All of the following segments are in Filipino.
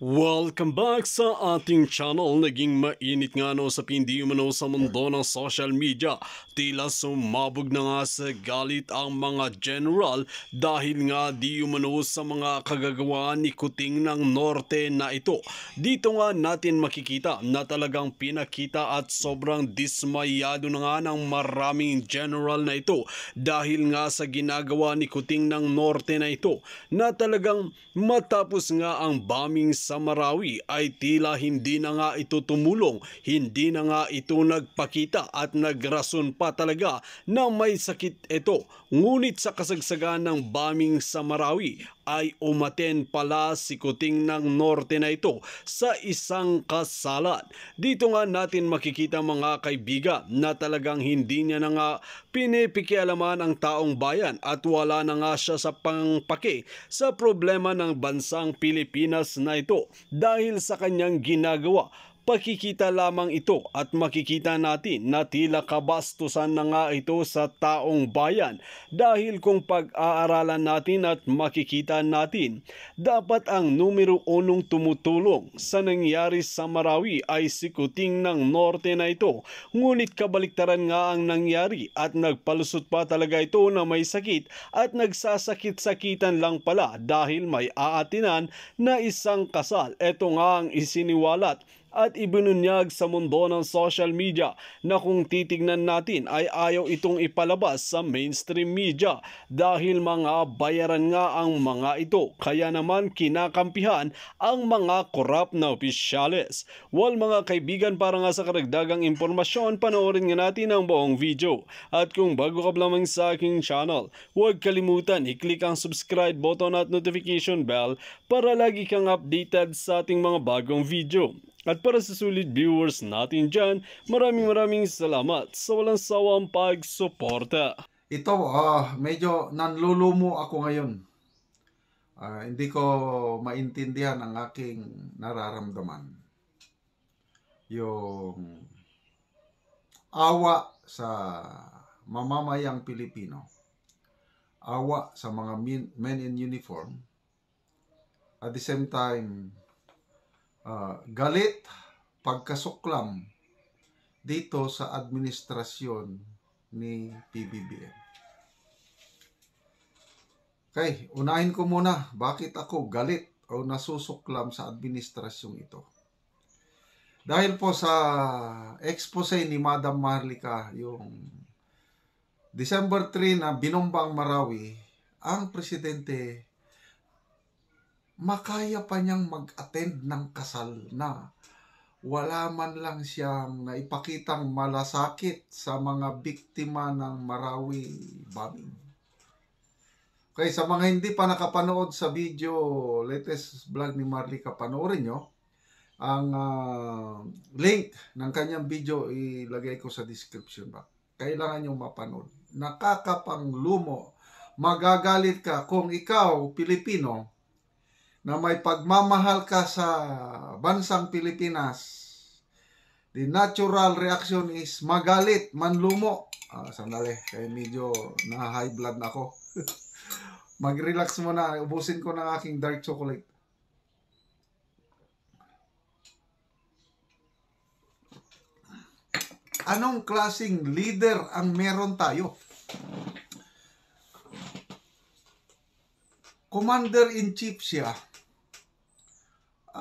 Welcome back sa ating channel. Naging mainit nga no sa pindi umano sa mundo ng social media. Tila sumabog na nga sa galit ang mga general dahil nga di umano sa mga kagagawaan ni Kuting ng Norte na ito. Dito nga natin makikita na talagang pinakita at sobrang dismayado na nga ng maraming general na ito dahil nga sa ginagawa ni Kuting ng Norte na ito na talagang matapos nga ang bombing sa Marawi ay tila hindi na nga ito tumulong, hindi na nga ito nagpakita at nagrason pa talaga na may sakit ito. Ngunit sa kasagsagan ng bombing sa Marawi ay umaten pala si Kuting ng Norte na ito sa isang kasalan. Dito nga natin makikita mga kaibigan na talagang hindi niya na nga pinipikialaman ang taong bayan at wala na nga siya sa pangpake sa problema ng bansang Pilipinas na ito dahil sa kanyang ginagawa Pakikita lamang ito at makikita natin na tila kabastusan na nga ito sa taong bayan dahil kung pag-aaralan natin at makikita natin, dapat ang numero unong tumutulong sa nangyari sa Marawi ay sikuting ng norte na ito. Ngunit kabaliktaran nga ang nangyari at nagpalusot pa talaga ito na may sakit at nagsasakit-sakitan lang pala dahil may aatinan na isang kasal. Ito nga ang isiniwalat at ibinunyag sa mundo ng social media na kung titignan natin ay ayaw itong ipalabas sa mainstream media dahil mga bayaran nga ang mga ito kaya naman kinakampihan ang mga korap na opisyales. Well mga kaibigan para nga sa karagdagang impormasyon panoorin nga natin ang buong video at kung bago ka lamang sa aking channel huwag kalimutan i-click ang subscribe button at notification bell para lagi kang updated sa ating mga bagong video. At para sa sulit viewers natin dyan, maraming maraming salamat sa walang sawang pagsuporta. Ito, uh, medyo nanlulumo ako ngayon. Uh, hindi ko maintindihan ang aking nararamdaman. Yung awa sa mamamayang Pilipino, awa sa mga men in uniform, at the same time, Ah, galit, pagkasuklam dito sa administrasyon ni PBBM. Okay, unahin ko muna bakit ako galit o nasusuklam sa administrasyong ito. Dahil po sa expose ni Madam Marlica yung December 3 na binombang Marawi, ang presidente makaya pa niyang mag-attend ng kasal na. Wala man lang siyang naipakitang malasakit sa mga biktima ng Marawi bombing. Okay, sa mga hindi pa nakapanood sa video, latest vlog ni Marlika, panoorin nyo. Ang uh, link ng kanyang video, ilagay ko sa description box kailangan nyo mapanood. Nakakapanglumo. Magagalit ka kung ikaw, Pilipino, na may pagmamahal ka sa bansang Pilipinas, the natural reaction is magalit, manlumo. Ah, sandali, kaya medyo na high blood na ako. Mag-relax muna, ubusin ko ng aking dark chocolate. Anong klasing leader ang meron tayo? Commander-in-chief siya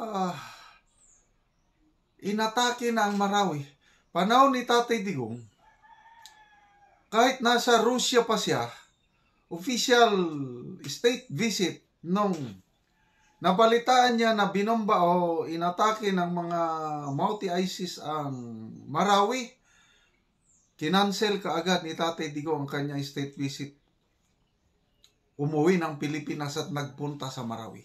uh, inatake na ang Marawi. Panahon ni Tatay Digong, kahit nasa Russia pa siya, official state visit nung nabalitaan niya na binomba o inatake ng mga Mauti ISIS ang Marawi, kinansel kaagad ni Tatay Digong ang kanyang state visit. Umuwi ng Pilipinas at nagpunta sa Marawi.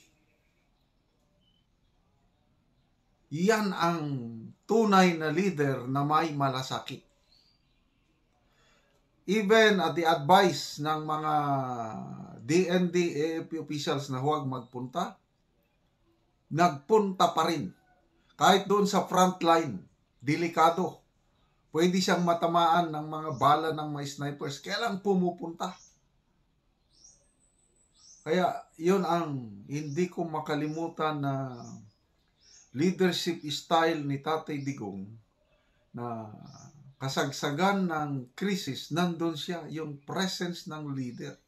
Yan ang tunay na leader na may malasakit. Even at the advice ng mga DND AFP officials na huwag magpunta, nagpunta pa rin. Kahit doon sa front line, delikado. Pwede siyang matamaan ng mga bala ng mga snipers. Kailang pumupunta. Kaya yun ang hindi ko makalimutan na leadership style ni Tatay Digong na kasagsagan ng krisis, nandun siya, yung presence ng leader.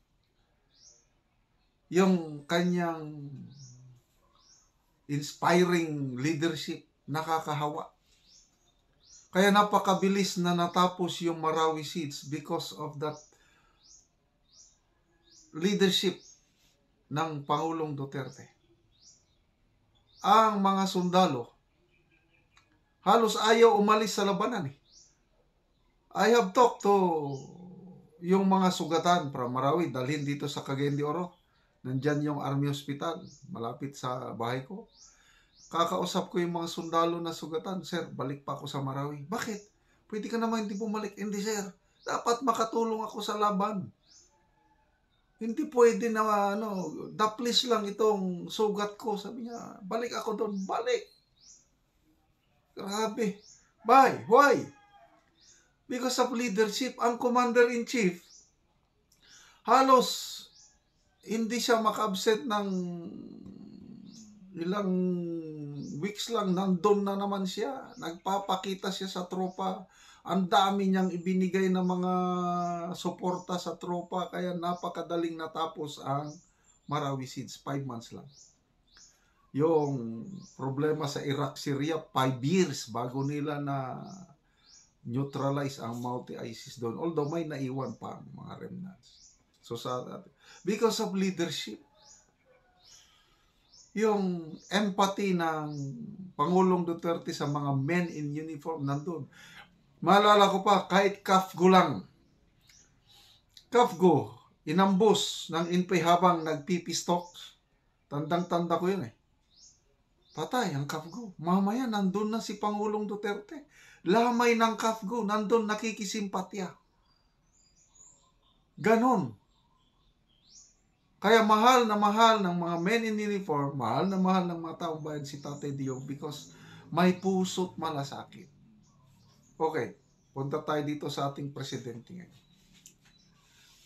Yung kanyang inspiring leadership, nakakahawa. Kaya napakabilis na natapos yung Marawi Seeds because of that leadership ng Pangulong Duterte ang mga sundalo. Halos ayaw umalis sa labanan eh. I have talked to yung mga sugatan para Marawi, dalhin dito sa Cagayan de Oro. Nandyan yung Army Hospital, malapit sa bahay ko. Kakausap ko yung mga sundalo na sugatan, Sir, balik pa ako sa Marawi. Bakit? Pwede ka naman hindi bumalik. Hindi, Sir. Dapat makatulong ako sa laban hindi pwede na ano, daplis lang itong sugat ko. Sabi niya, balik ako doon, balik. Grabe. Why? Why? Because of leadership, ang commander-in-chief, halos hindi siya makabset ng ilang weeks lang, nandun na naman siya. Nagpapakita siya sa tropa ang dami niyang ibinigay ng mga suporta sa tropa kaya napakadaling natapos ang Marawi Seeds. 5 months lang. Yung problema sa Iraq, Syria, 5 years bago nila na neutralize ang multi-ISIS doon. Although may naiwan pa ang mga remnants. So sa because of leadership, yung empathy ng Pangulong Duterte sa mga men in uniform nandun. Maalala ko pa, kahit Kafgo lang. Kafgo, inambos ng inpay habang nagpipistok. Tandang-tanda ko yun eh. Patay ang Kafgo. Mamaya, nandun na si Pangulong Duterte. Lamay ng Kafgo, nandun nakikisimpatya. Ganon. Kaya mahal na mahal ng mga men in uniform, mahal na mahal ng mga taong bayan si Tatay Dio because may puso't malasakit. Okay, punta tayo dito sa ating presidente ngayon.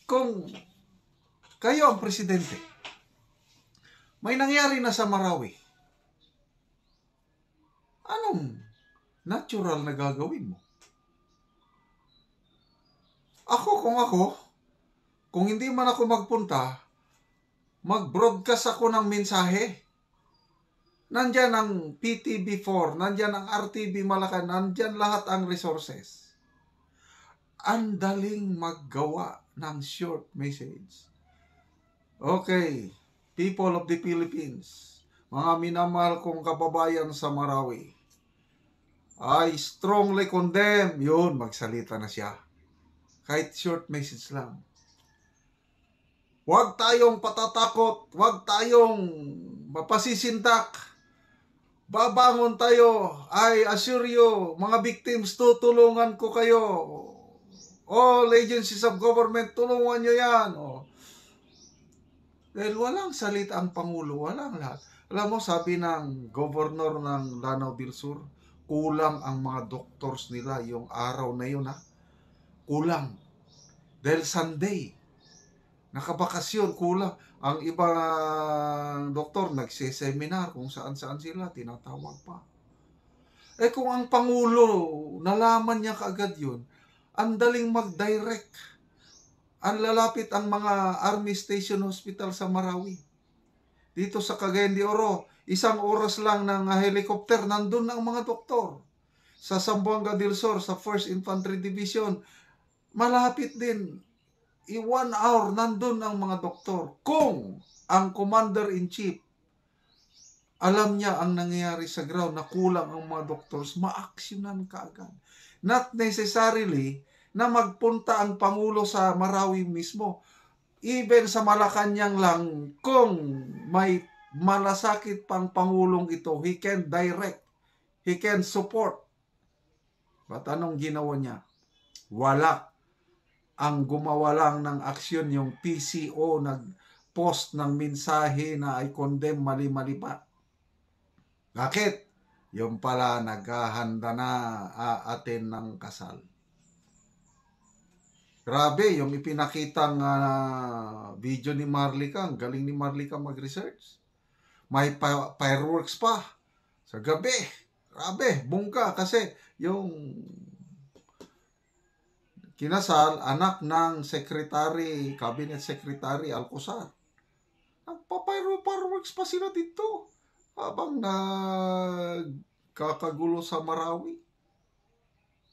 Kung kayo ang presidente, may nangyari na sa Marawi, anong natural na gagawin mo? Ako kung ako, kung hindi man ako magpunta, mag-broadcast ako ng mensahe Nandyan ang PTB4, nandyan ang RTB Malacan, nandyan lahat ang resources. Ang daling maggawa ng short message. Okay, people of the Philippines, mga minamahal kong kababayan sa Marawi, I strongly condemn, yun, magsalita na siya. Kahit short message lang. Huwag tayong patatakot, huwag tayong mapasisindak babangon tayo. I assure you, mga victims, tutulungan ko kayo. All agencies of government, tulungan nyo yan. Oh. Dahil walang salita ang Pangulo, walang lahat. Alam mo, sabi ng governor ng Lanao del Sur, kulang ang mga doctors nila yung araw na yun ha. Kulang. Dahil Sunday, nakabakasyon, kulang. Ang ibang doktor nagsiseminar kung saan-saan sila, tinatawag pa. Eh kung ang Pangulo, nalaman niya kaagad 'yon, ang daling mag-direct. Ang lalapit ang mga Army Station Hospital sa Marawi. Dito sa Cagayan de Oro, isang oras lang ng helicopter, nandun ang mga doktor. Sa Sambuanga del Sur, sa 1st Infantry Division, malapit din i one hour nandun ang mga doktor kung ang commander-in-chief alam niya ang nangyayari sa ground na kulang ang mga doctors, maaksyonan ka agad. Not necessarily na magpunta ang Pangulo sa Marawi mismo. Even sa Malacanang lang, kung may malasakit pang Pangulong ito, he can direct, he can support. Ba't anong ginawa niya? Wala ang gumawa lang ng aksyon, yung PCO, nag-post ng mensahe na ay condemn mali-mali pa. Bakit? Yung pala naghahanda na aatin ng kasal. Grabe, yung ipinakitang uh, video ni Marlika, ang galing ni Marlika mag-research. May fireworks pa sa gabi. Grabe, bungka kasi yung Kinasal, anak ng Secretary, Cabinet Secretary Alcosar. nagpapayro fireworks pa sila dito habang nagkakagulo sa Marawi.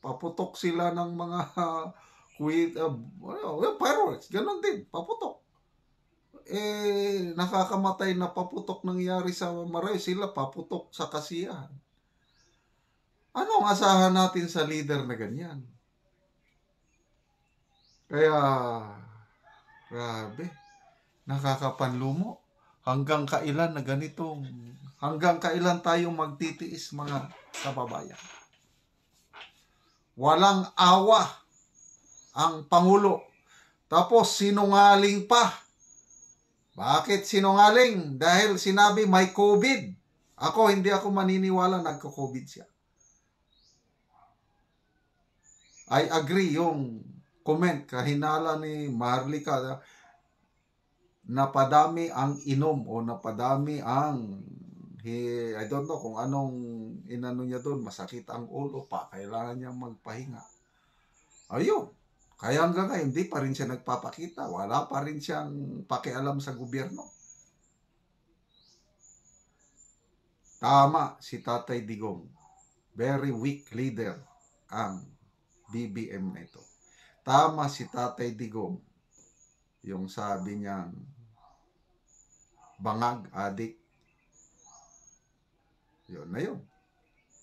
Paputok sila ng mga quit, uh, uh, fireworks, ganun din, paputok. Eh, nakakamatay na paputok nangyari sa Marawi, sila paputok sa kasiyahan. Anong asahan natin sa leader na ganyan? Kaya, grabe, nakakapanlumo. Hanggang kailan na ganitong, hanggang kailan tayo magtitiis mga kababayan. Walang awa ang Pangulo. Tapos sinungaling pa. Bakit sinungaling? Dahil sinabi may COVID. Ako, hindi ako maniniwala nagko-COVID siya. I agree yung comment, kahinala ni Maharlika napadami ang inom o napadami ang he, I don't know kung anong inano niya doon, masakit ang ulo pa, kailangan niya magpahinga. Ayun. Kaya hanggang ngayon, hindi pa rin siya nagpapakita. Wala pa rin siyang pakialam sa gobyerno. Tama si Tatay Digong. Very weak leader ang BBM na ito. Tama si Tatay Digong. Yung sabi niyang bangag, adik. Yun na yun.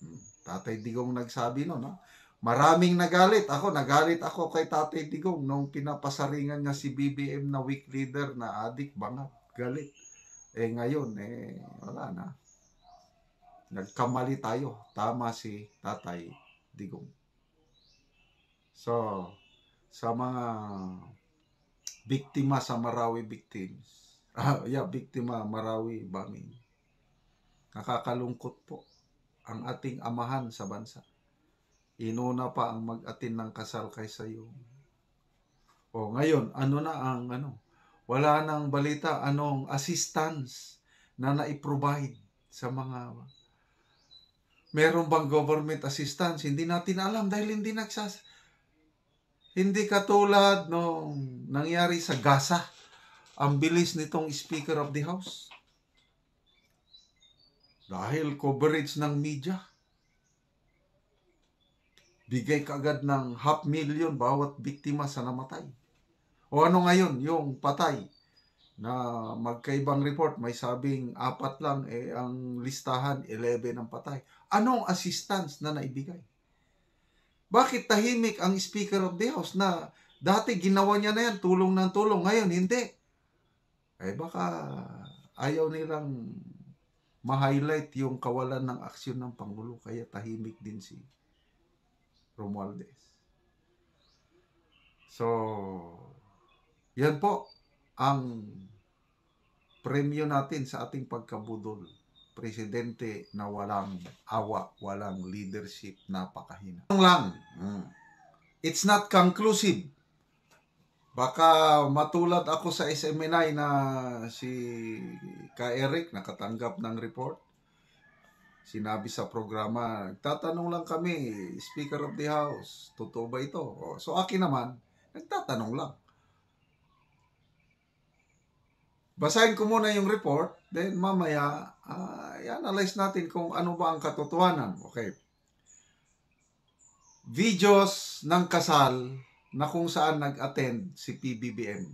Hmm. Tatay Digong nagsabi no, no? Maraming nagalit. Ako, nagalit ako kay Tatay Digong nung pinapasaringan niya si BBM na weak leader na adik, bangag, galit. Eh ngayon, eh, wala na. Nagkamali tayo. Tama si Tatay Digong. So, sa mga biktima sa Marawi victims. Ah, yeah, biktima Marawi bombing. Nakakalungkot po ang ating amahan sa bansa. Inuna pa ang mag-atin ng kasal kaysa yung o ngayon, ano na ang ano? Wala nang balita anong assistance na nai-provide sa mga Meron bang government assistance? Hindi natin alam dahil hindi nagsas hindi katulad nung nangyari sa Gaza. Ang bilis nitong Speaker of the House. Dahil coverage ng media. Bigay kaagad ng half million bawat biktima sa namatay. O ano ngayon, yung patay na magkaibang report, may sabing apat lang, eh ang listahan 11 ang patay. Anong assistance na naibigay? Bakit tahimik ang Speaker of the House na dati ginawa niya na yan, tulong ng tulong, ngayon hindi? Eh baka ayaw nilang ma-highlight yung kawalan ng aksyon ng Pangulo, kaya tahimik din si Romualdez. So, yan po ang premyo natin sa ating pagkabudol presidente na walang awa, walang leadership, napakahina. Lang. Mm. It's not conclusive. Baka matulad ako sa SMNI na si Ka Eric nakatanggap ng report. Sinabi sa programa, nagtatanong lang kami, Speaker of the House, totoo ba ito? So akin naman, nagtatanong lang. Basahin ko muna yung report, then mamaya uh, ah, analyze natin kung ano ba ang katotohanan. Okay. Videos ng kasal na kung saan nag-attend si PBBM.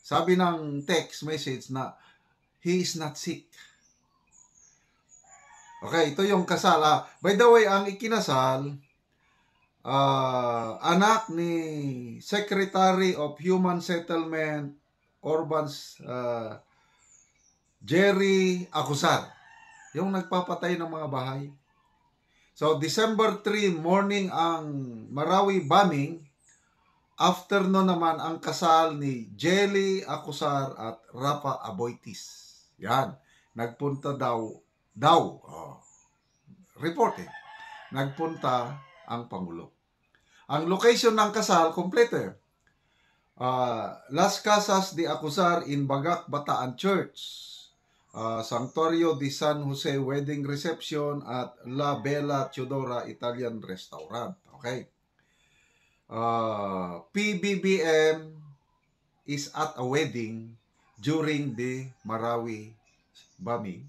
Sabi ng text message na he is not sick. Okay, ito yung kasal. Ah, by the way, ang ikinasal uh, anak ni Secretary of Human Settlement Orban's uh, Jerry Acusar, yung nagpapatay ng mga bahay. So, December 3 morning ang Marawi bombing. Afternoon naman ang kasal ni Jelly Acusar at Rafa Aboitis. Yan. Nagpunta daw, daw, oh, reported, nagpunta ang Pangulo. Ang location ng kasal, kompleto eh uh, Las Casas de Acusar in Bagak Bataan Church. Uh, ah, Sanctorio di San Jose Wedding Reception at La Bella Teodora Italian Restaurant. Okay. Uh, ah, PBBM is at a wedding during the Marawi bombing.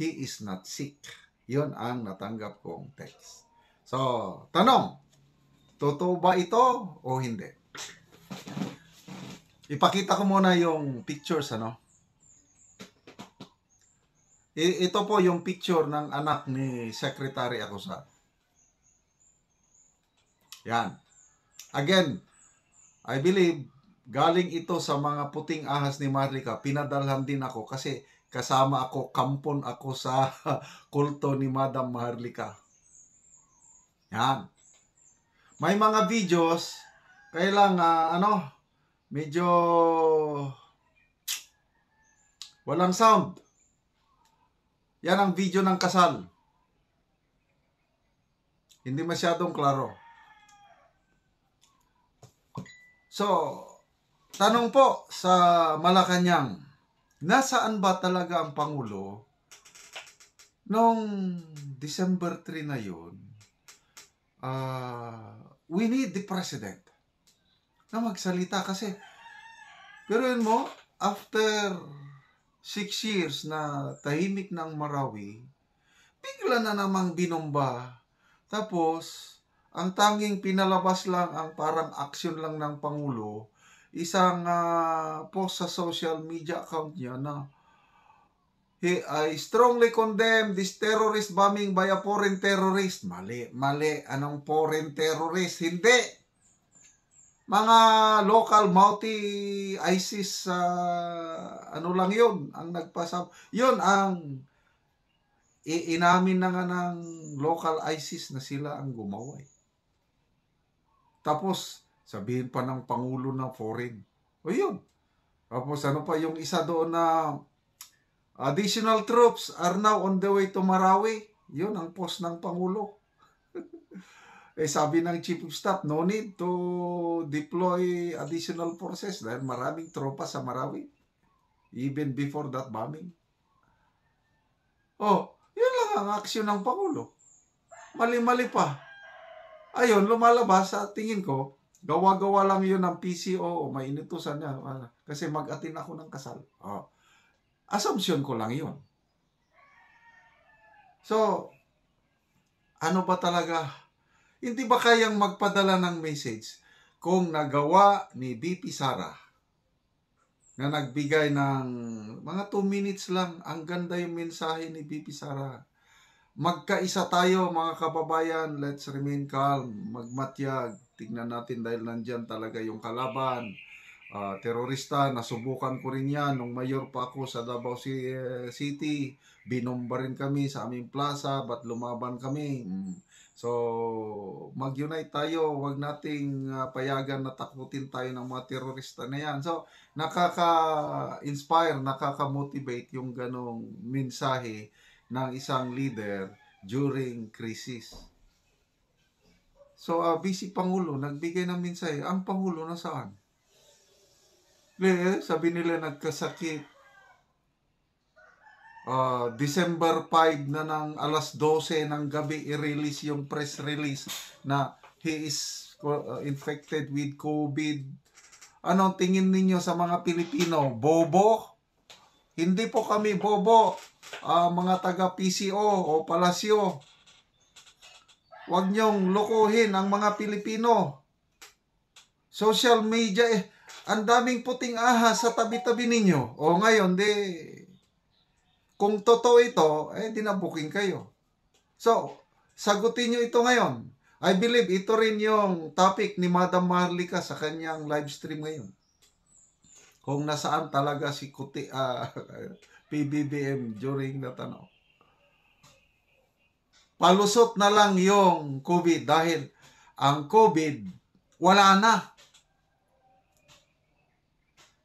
He is not sick. Yun ang natanggap kong text. So, tanong, totoo ba ito o hindi? Ipakita ko muna yung pictures, ano? I- ito po yung picture ng anak ni Secretary Acusa. Yan. Again, I believe galing ito sa mga puting ahas ni Marika. Pinadalhan din ako kasi kasama ako, kampon ako sa kulto ni Madam Maharlika. Yan. May mga videos, kailangan uh, ano, medyo walang sound. Yan ang video ng kasal. Hindi masyadong klaro. So, tanong po sa Malacanang, nasaan ba talaga ang Pangulo noong December 3 na yun? Uh, we need the President na magsalita kasi. Pero yun mo, after 6 years na tahimik ng Marawi, bigla na namang binomba. Tapos, ang tanging pinalabas lang ang parang aksyon lang ng Pangulo, isang uh, post sa social media account niya na He, I strongly condemn this terrorist bombing by a foreign terrorist. Mali, mali. Anong foreign terrorist? Hindi mga local multi ISIS uh, ah, ano lang yun ang nagpasab yun ang inamin na nga ng local ISIS na sila ang gumawa tapos sabihin pa ng pangulo ng foreign o yun tapos ano pa yung isa doon na additional troops are now on the way to Marawi yun ang post ng pangulo eh, sabi ng Chief of Staff, no need to deploy additional forces dahil maraming tropa sa Marawi. Even before that bombing. Oh, yun lang ang aksyon ng Pangulo. Mali-mali pa. Ayun, lumalabas sa tingin ko, gawa-gawa lang yun ng PCO o may inutusan niya. Ah, kasi mag-atin ako ng kasal. Oh. Assumption ko lang yun. So, ano ba talaga hindi ba kayang magpadala ng message kung nagawa ni BP Sara na nagbigay ng mga 2 minutes lang, ang ganda yung mensahe ni BP Sara. Magkaisa tayo mga kababayan, let's remain calm, magmatyag. Tignan natin dahil nandyan talaga yung kalaban. Uh, terorista, nasubukan ko rin yan nung mayor pa ako sa Davao eh, City. Binomba rin kami sa aming plaza, ba't lumaban kami? Mm So, mag-unite tayo. Huwag nating uh, payagan na takutin tayo ng mga terorista na yan. So, nakaka-inspire, nakaka-motivate yung ganong mensahe ng isang leader during crisis. So, uh, busy Pangulo, nagbigay ng mensahe. Ang Pangulo nasaan? Eh, sabi nila nagkasakit uh, December 5 na ng alas 12 ng gabi i-release yung press release na he is uh, infected with COVID. Anong tingin ninyo sa mga Pilipino? Bobo? Hindi po kami bobo, uh, mga taga PCO o palasyo. Huwag niyong lokohin ang mga Pilipino. Social media, eh, ang daming puting ahas sa tabi-tabi ninyo. O ngayon, di kung totoo ito, eh, dinabuking kayo. So, sagutin nyo ito ngayon. I believe ito rin yung topic ni Madam Marlica sa kanyang live stream ngayon. Kung nasaan talaga si Kuti, uh, ah, PBBM during that ano. Palusot na lang yung COVID dahil ang COVID wala na.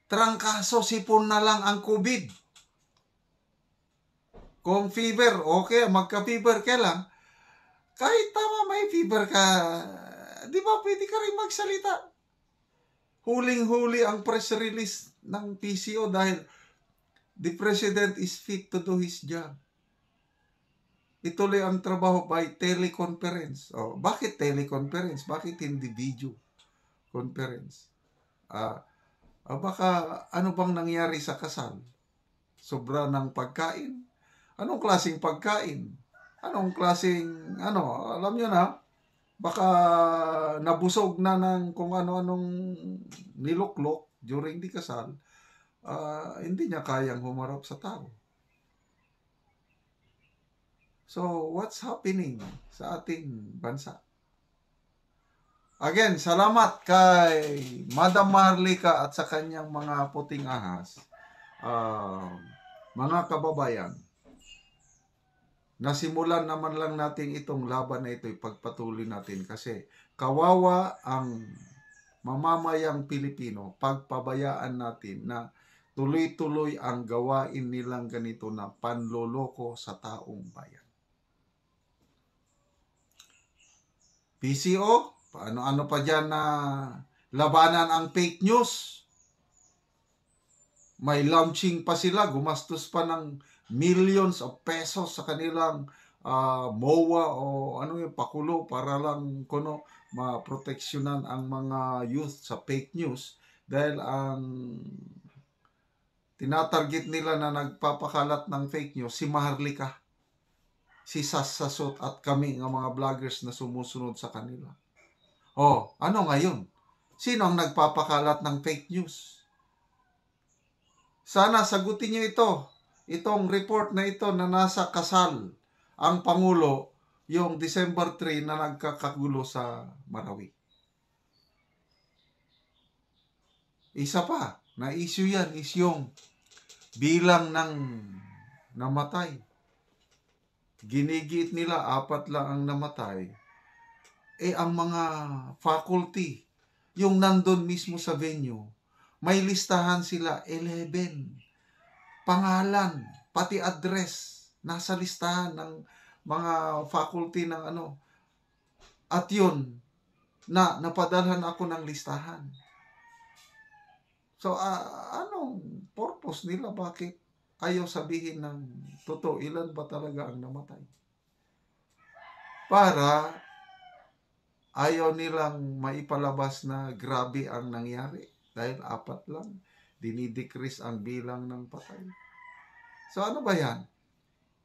Trangkaso sipon na lang ang COVID. Kung fever, okay, magka-fever ka lang. Kahit tama may fever ka, di ba pwede ka rin magsalita? Huling-huli ang press release ng PCO dahil the president is fit to do his job. Ituloy ang trabaho by teleconference. Oh, bakit teleconference? Bakit hindi video conference? Ah, ah, baka ano bang nangyari sa kasal? Sobra ng pagkain? Anong klaseng pagkain? Anong klaseng, ano, alam nyo na, baka nabusog na ng kung ano-anong niluklok during di kasal, uh, hindi niya kayang humarap sa tao. So, what's happening sa ating bansa? Again, salamat kay Madam Marlika at sa kanyang mga puting ahas. Uh, mga kababayan, nasimulan naman lang natin itong laban na ito, ipagpatuloy natin kasi kawawa ang mamamayang Pilipino, pagpabayaan natin na tuloy-tuloy ang gawain nilang ganito na panloloko sa taong bayan. PCO, paano-ano pa dyan na labanan ang fake news? May launching pa sila, gumastos pa ng millions of pesos sa kanilang uh, MOA o ano yung pakulo para lang kuno maproteksyonan ang mga youth sa fake news dahil ang tinatarget nila na nagpapakalat ng fake news si Maharlika si Sasasot at kami ng mga vloggers na sumusunod sa kanila oh ano ngayon sino ang nagpapakalat ng fake news sana sagutin niyo ito itong report na ito na nasa kasal ang Pangulo yung December 3 na nagkakagulo sa Marawi. Isa pa, na issue yan is yung bilang ng namatay. Ginigit nila, apat lang ang namatay. Eh, ang mga faculty, yung nandun mismo sa venue, may listahan sila 11 pangalan, pati address, nasa listahan ng mga faculty ng ano. At yun, na napadalhan ako ng listahan. So, uh, anong purpose nila? Bakit ayaw sabihin ng totoo? Ilan ba talaga ang namatay? Para ayaw nilang maipalabas na grabe ang nangyari dahil apat lang dinidecrease ang bilang ng patay. So ano ba yan?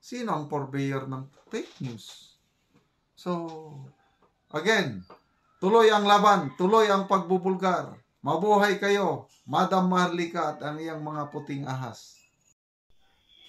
Sino ang purveyor ng fake news? So, again, tuloy ang laban, tuloy ang pagbubulgar. Mabuhay kayo, Madam Marlika at ang iyang mga puting ahas.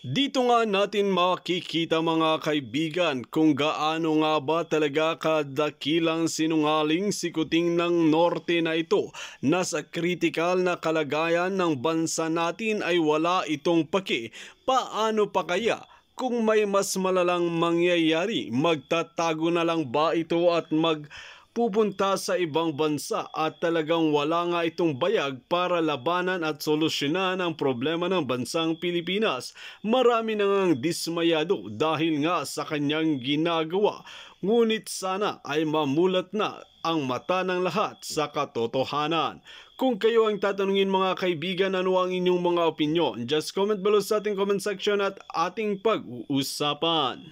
Dito nga natin makikita mga kaibigan kung gaano nga ba talaga kadakilang sinungaling sikuting ng norte na ito na sa kritikal na kalagayan ng bansa natin ay wala itong paki. Paano pa kaya kung may mas malalang mangyayari? Magtatago na lang ba ito at mag pupunta sa ibang bansa at talagang wala nga itong bayag para labanan at solusyonan ang problema ng bansang Pilipinas. Marami na ngang dismayado dahil nga sa kanyang ginagawa. Ngunit sana ay mamulat na ang mata ng lahat sa katotohanan. Kung kayo ang tatanungin mga kaibigan ano ang inyong mga opinyon, just comment below sa ating comment section at ating pag-uusapan.